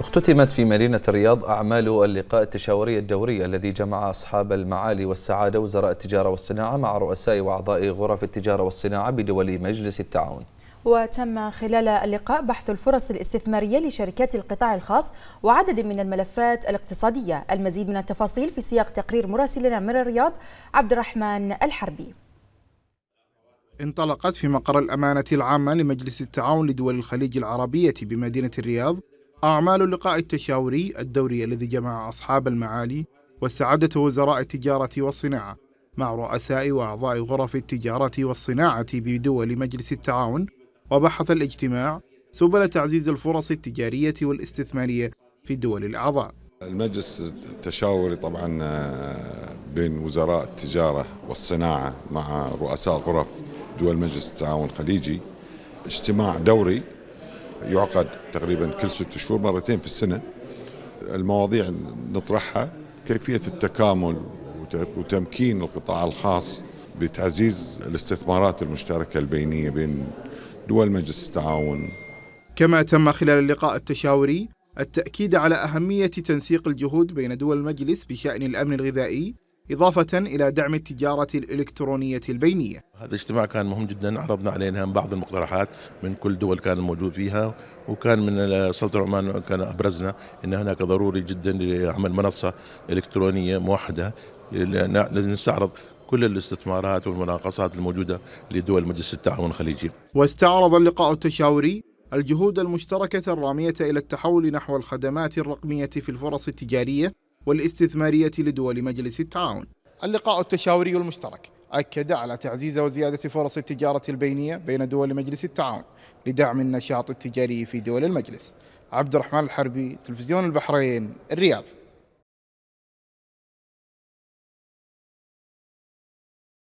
اختتمت في مدينة الرياض أعمال اللقاء التشاوري الدوري الذي جمع أصحاب المعالي والسعادة وزراء التجارة والصناعة مع رؤساء وأعضاء غرف التجارة والصناعة بدول مجلس التعاون وتم خلال اللقاء بحث الفرص الاستثمارية لشركات القطاع الخاص وعدد من الملفات الاقتصادية المزيد من التفاصيل في سياق تقرير مراسلنا من الرياض عبد الرحمن الحربي انطلقت في مقر الأمانة العامة لمجلس التعاون لدول الخليج العربية بمدينة الرياض أعمال اللقاء التشاوري الدوري الذي جمع أصحاب المعالي وسعادة وزراء التجارة والصناعة مع رؤساء وأعضاء غرف التجارة والصناعة بدول مجلس التعاون وبحث الاجتماع سبل تعزيز الفرص التجارية والاستثمارية في الدول الأعضاء المجلس التشاوري طبعا آه، بين وزراء التجارة والصناعة مع رؤساء غرف دول مجلس التعاون الخليجي اجتماع دوري يعقد تقريبا كل ست شهور مرتين في السنة المواضيع نطرحها كيفية التكامل وتمكين القطاع الخاص بتعزيز الاستثمارات المشتركة البينية بين دول مجلس التعاون كما تم خلال اللقاء التشاوري التأكيد على أهمية تنسيق الجهود بين دول المجلس بشأن الأمن الغذائي إضافة إلى دعم التجارة الإلكترونية البينية هذا الاجتماع كان مهم جدا عرضنا علينا بعض المقترحات من كل دول كان موجود فيها وكان من سلطة عمان كان أبرزنا أن هناك ضروري جدا لعمل منصة إلكترونية موحدة لنستعرض كل الاستثمارات والمناقصات الموجودة لدول مجلس التعاون الخليجي واستعرض اللقاء التشاوري الجهود المشتركة الرامية إلى التحول نحو الخدمات الرقمية في الفرص التجارية والاستثمارية لدول مجلس التعاون اللقاء التشاوري المشترك أكد على تعزيز وزيادة فرص التجارة البينية بين دول مجلس التعاون لدعم النشاط التجاري في دول المجلس عبد الرحمن الحربي تلفزيون البحرين الرياض